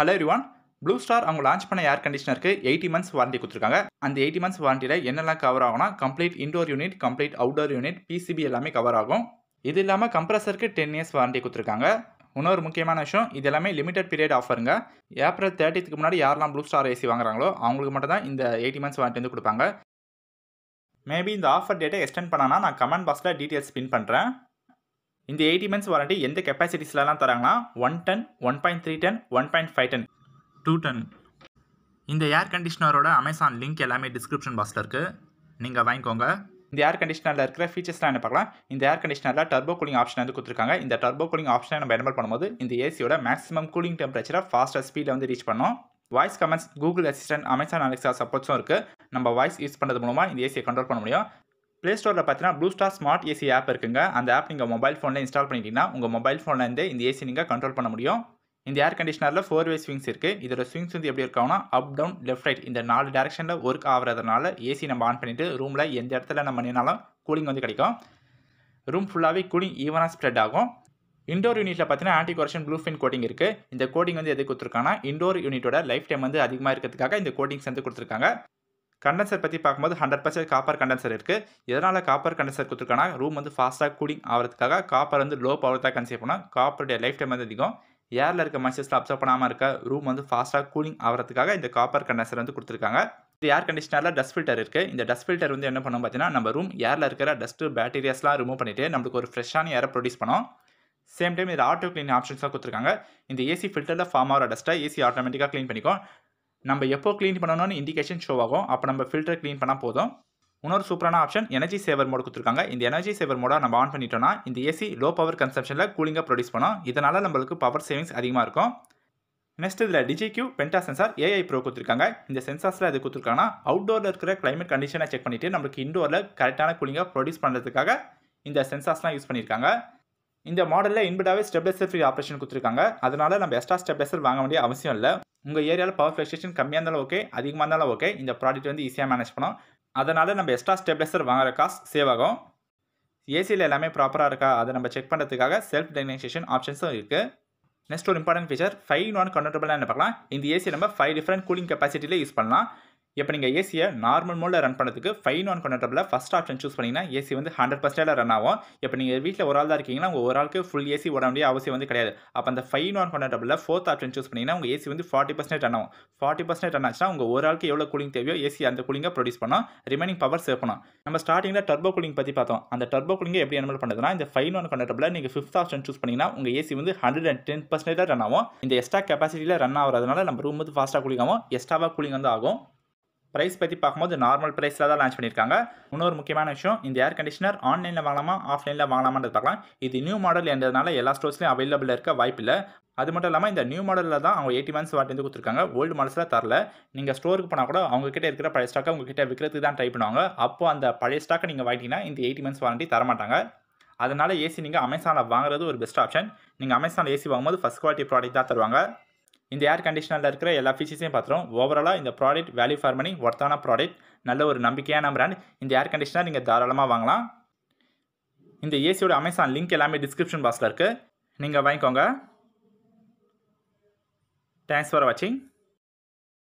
hello everyone Blue Star அவங்க launch பண்ண air கண்டிஷனருக்கு எயிட்டி மந்த்ஸ் வாரண்டி கொடுத்துருக்காங்க அந்த எயிட்டி மந்த்ஸ் வாரண்டியில் என்னெல்லாம் கவர் ஆகும்னா complete indoor unit complete outdoor unit PCB எல்லாமே கவர் ஆகும் இது இல்லாமல் கம்ப்ரஸருக்கு டென் இயர்ஸ் வாரண்டி கொடுத்துருக்காங்க இன்னொரு முக்கியமான விஷயம் இது எல்லாமே லிமிடெட் பீரியட் ஆஃபருங்க ஏப்ரல் தேர்ட்டிக்கு முன்னாடி யாரெல்லாம் ப்ளூ ஸ்டார் ஏசி வாங்குறாங்களோ அவங்களுக்கு மட்டும் தான் இந்த எயிட்டி மந்த்ஸ் வாரண்டி வந்து கொடுப்பாங்க மேபி இந்த ஆஃபர் டேட்டை எக்ஸ்டெண்ட் பண்ணானா நான் கமெண்ட் பாக்ஸில் டீட்டெயில்ஸ் பின் பண்ணுறேன் இந்த எயிட்டி மந்த்ஸ் வாரண்டி எந்த கெப்பாசிட்டிஸ்லலாம் தராங்கன்னா one ton one point three ton one point five ton two ton இந்த ஏர் கண்டிஷ்னரோட அமேசான் லிங்க் எல்லாமே டிஸ்கிரிப்ஷன் பாக்ஸில் இருக்குது நீங்கள் வாங்கிக்கோங்க இந்த ஏர் கண்டிஷனரில் இருக்கிற ஃபீச்சர்ஸ்லாம் என்ன பார்க்கலாம் இந்த ஏர் கண்டிஷனரில் டர்போ கூலிங் ஆப்ஷன் வந்து கொடுத்துருக்காங்க இந்த டர்போ கூலிங் ஆப்ஷனை நம்ம எனபிள் பண்ணும்போது இந்த ஏசியோட மேக்ஸிமம் கூலிங் டெம்பரேச்சரை ஃபாஸ்ட்டாக ஸ்பீடில் வந்து ரீச் பண்ணோம் voice commands Google Assistant Amazon Alexa சப்போர்ட்ஸும் இருக்குது நம்ம வாய்ஸ் யூஸ் பண்ணுறது மூலமாக இந்த ஏசியை கண்ட்ரோல் பண்ண முடியும் ப்ளே ஸ்டோரில் பார்த்தீங்கன்னா Blue Star smart AC app இருக்குங்க அந்த ஆப் நீங்கள் மொபைல் ஃபோனில் இன்ஸ்டால் பண்ணிட்டீங்கன்னா உங்கள் மொபைல் ஃபோன்லேருந்து இந்த ஏசி நீங்கள் கண்ட்ரோல் பண்ண முடியும் இந்த ஏர் கண்டிஷனரில் ஃபோர் வே ஸ்விங்ஸ் இருக்குது இதோட ஸ்விங்ஸ் வந்து எப்படி இருக்கும்னா அப் டவுன் லெஃப்ட் ரைட் இந்த நாலு டேரக்ஷனில் ஒர்க் ஆகிறதுனால ஏசி நம்ம ஆன் பண்ணிவிட்டு ரூமில் எந்த இடத்துல நம்ம நின்னாலும் கூலிங் வந்து கிடைக்கும் ரூம் ஃபுல்லாகவே கூலிங் ஈவனாக ஸ்ப்ரெட் ஆகும் இண்டோர் யூனிட்டில் பார்த்தீங்கன்னா anti corrosion blue fin coating இருக்குது இந்த கோட்டிங் வந்து எது கொடுத்துருக்காங்கன்னா இண்டோர் யூனிட்டோட லைஃப் டைம் வந்து அதிகமாக இருக்கிறதுக்காக இந்த கோட்டிங்ஸ் வந்து கொடுத்துருக்காங்க கண்டென்சர் பற்றி பார்க்கும்போது ஹண்ட்ரட் பர்சன்ட் காப்பர் கண்டென்சர் இருக்குது எதனால் காப்பர் கண்டென்சர் கொடுத்துருக்கனா ரூம் வந்து ஃபாஸ்ட்டாக கூலிங் ஆகிறதுக்காக காப்பர் வந்து லோ பவர் தான் கன்சிடர் பண்ணால் காப்பருடைய லைஃப் டைம் வந்து அதிகம் ஏரில் இருக்க மசில்ஸில் அப்சர்வ் பண்ணாமல் இருக்க ரூம் வந்து ஃபாஸ்ட்டாக கூலிங் ஆகிறதுக்காக இந்த காப்பர் கண்டென்சர் வந்து கொடுத்துருக்காங்க இது ஏர் கண்டிஷனரில் டஸ்ட் ஃபில்டர் இருக்குது இந்த டஸ்ட் ஃபில்டர் வந்து என்ன பண்ணோம் பார்த்தீங்கன்னா நம்ம ரூம் ஏரில் இருக்கிற டஸ்ட்டு பேக்டீரியாஸ்லாம் ரிமூவ் பண்ணிவிட்டு நம்மளுக்கு ஒரு ஃப்ரெஷ்ஷான ஏரை ப்ரொடியூஸ் பண்ணோம் சேம் டைம் இது ஆட்டோ கிளீன் ஆப்ஷன்ஸாக கொடுத்துருக்காங்க இந்த ஏசி ஃபில்டரில் ஃபார்ம் ஆகிற டஸ்ட்டை ஏசி ஆட்டோமேட்டிக்காக க்ளீன் பண்ணிக்கும் நம்ம எப்போ க்ளீன் பண்ணணும்னு இண்டிகேஷன் ஷோ ஆகும் அப்போ நம்ம ஃபில்டர் க்ளீன் பண்ணால் போதும் இன்னொரு சூப்பரான ஆப்ஷன் எனர்ஜி சேவர் மோட் கொடுத்துருக்காங்க இந்த எனர்ஜி சேவர் மோடாக நம்ம ஆன் பண்ணிட்டோம்னா இந்த ஏசி லோ பவர் கன்சப்ஷனில் கூலிங்காக ப்ரொடியூஸ் பண்ணோம் இதனால் நம்மளுக்கு பவர் சேவிங்ஸ் அதிகமாக இருக்கும் நெக்ஸ்ட் இதில் DigiQ penta sensor AI pro கொடுத்துருக்காங்க இந்த சென்சார்ஸில் அது கொடுத்துருக்காங்கன்னா அவுட்டோரில் இருக்கிற கிளைமேட் கண்டிஷனை செக் பண்ணிவிட்டு நம்மளுக்கு இன்டோரில் கரெக்டான கூலிங்காக ப்ரொடியூஸ் பண்ணுறதுக்காக இந்த சென்சார்ஸ்லாம் யூஸ் பண்ணியிருக்காங்க இந்த மாடலில் இன்புட்டாகவே ஸ்டெப்லைசர் ஃப்ரீ ஆப்ரேஷன் கொடுத்துருக்காங்க அதனால் நம்ம எக்ஸ்ட்ரா ஸ்டெப்லைசர் வாங்க வேண்டிய அவசியம் இல்லை உங்கள் ஏரியாவில் பவர் ஃப்ளக்சுவேஷன் கம்மியாக இருந்தாலும் ஓகே அதிகமாக இருந்தாலும் ஓகே இந்த ப்ராடக்ட் வந்து ஈஸியாக மேனேஜ் பண்ணோம் அதனால் நம்ம எக்ஸ்ட்ரா ஸ்டெப்லைசர் வாங்குற காசு சேவ் ஆகும் ஏசியில் எல்லாமே ப்ராப்பராக இருக்கா அதை நம்ம செக் பண்ணுறதுக்காக செல்ஃப் டெக்னைசேஷன் ஆப்ஷன்ஸும் இருக்குது நெக்ஸ்ட் ஒரு இம்பார்ட்டன்ட் ஃபீச்சர் ஃபைவ் நான் கன்வெர்டபுளாக என்ன பார்க்கலாம் இந்த ஏசி நம்ம ஃபைவ் டிஃப்ரெண்ட் கூலிங் கெப்பாசிட்டியில் யூஸ் பண்ணலாம் இப்போ நீங்கள் ஏசியை நார்மல் மோடில் ரன் பண்ணுறதுக்கு ஃபைன் ஒன் கன்வெர்ட்டபிளில் ஃபஸ்ட் ஆப்ஷன் சூஸ் பண்ணிங்கன்னா ஏசி வந்து ஹண்ட்ரட் பர்சன்டேஜ் ரன் ஆகும் இப்போ நீங்கள் வீட்டில் ஒரு ஆள் தான் இருக்கீங்கன்னா உங்கள் ஒரு ஆளுக்கு ஃபுல் ஏசி ஓட வேண்டிய அவசியம் வந்து கிடையாது அப்போ அந்த ஃபைன் ஒன் கன்வெர்ட்டபிளில் ஃபோர்த் ஆப்ஷன் சூஸ் பண்ணிங்கன்னா உங்கள் ஏசி வந்து ஃபார்ட்டி பர்சன்ட் ரன் ஆகும் ஃபார்ட்டி பர்சன்ட் ரன் ஆச்சுன்னா உங்கள் ஒரு ஆளுக்கு எவ்வளோ கூலிங் தேவையோ ஏசி அந்த கூலிங்காக ப்ரொடியூஸ் பண்ணோம் ரிமைனிங் பவர் சேவ் பண்ணும் நம்ம ஸ்டார்டிங்கில் டர்போ கூலிங் பற்றி பார்த்தோம் அந்த டர்போ கூலிங்கை எப்படி அனுமல் பண்ணுறதுனா இந்த ஃபைன் ஒன் கன்வெர்ட்டபிளில் நீங்கள் ஃபிஃப்த் ஆப்ஷன் சூஸ் பண்ணிங்கன்னா உங்கள் ஏசி வந்து hundred and ten percentage run ஆகும் இந்த எக்ஸ்ட்ரா கெப்பாசிட்டியில் ரன் ஆகிறதுனால நம்ம ரூம் வந்து ஃபாஸ்ட்டாக கூலிங் ஆகும் எக்ஸ்ட்ராவாக கூலிங் வந்து ஆகும் ப்ரைஸ் பற்றி பார்க்கும்போது நார்மல் ப்ரைஸில் தான் லான்ச் பண்ணியிருக்காங்க இன்னொரு முக்கியமான விஷயம் இந்த ஏர் கண்டிஷனர் ஆன்லைனில் வாங்கலாமா ஆஃப்லைனில் வாங்கலாமான்றது பார்க்கலாம் இது நியூ மாடல் என்றதுனால எல்லா ஸ்டோர்ஸ்லையும் அவைலபிள் இருக்க வாய்ப்பில்லை அது மட்டும் இல்லாமல் இந்த நியூ மாடலில் தான் அவங்க எயிட்டி மந்த்ஸ் வாட்டி வந்து கொடுத்துருக்காங்க ஓல்டு மாடல்ஸில் தரல நீங்கள் ஸ்டோருக்கு போனால் கூட அவங்ககிட்ட இருக்கிற பழைய ஸ்டாக்கை உங்ககிட்ட விற்கிறதுக்கு தான் ட்ரை பண்ணுவாங்க அப்போ அந்த பழைய ஸ்டாக்கை நீங்கள் வாங்கிட்டீங்கன்னா இந்த எயிட்டி மந்த்ஸ் வாரண்டி தரமாட்டாங்க அதனால் ஏசி நீங்கள் அமேசானில் வாங்குறது ஒரு பெஸ்ட் ஆப்ஷன் நீங்கள் அமேசானில் ஏசி வாங்கும்போது ஃபஸ்ட் குவாலிட்டி ப்ராடக்ட் தான் தருவாங்க இந்த ஏர் கண்டிஷனரில் இருக்கிற எல்லா ஃபீச்சர்ஸையும் பார்த்துரும் ஓவராலாக இந்த ப்ராடக்ட் வேல்யூ ஃபார் மணி ஒர்த்தான ப்ராடக்ட் நல்ல ஒரு நம்பிக்கையான பிராண்ட் இந்த ஏர் கண்டிஷனர் நீங்கள் தாராளமாக வாங்கலாம் இந்த ஏசியோட அமேசான் லிங்க் எல்லாமே டிஸ்கிரிப்ஷன் பாக்ஸில் இருக்குது நீங்கள் வாங்கிக்கோங்க தேங்க்ஸ் ஃபார் வாட்சிங்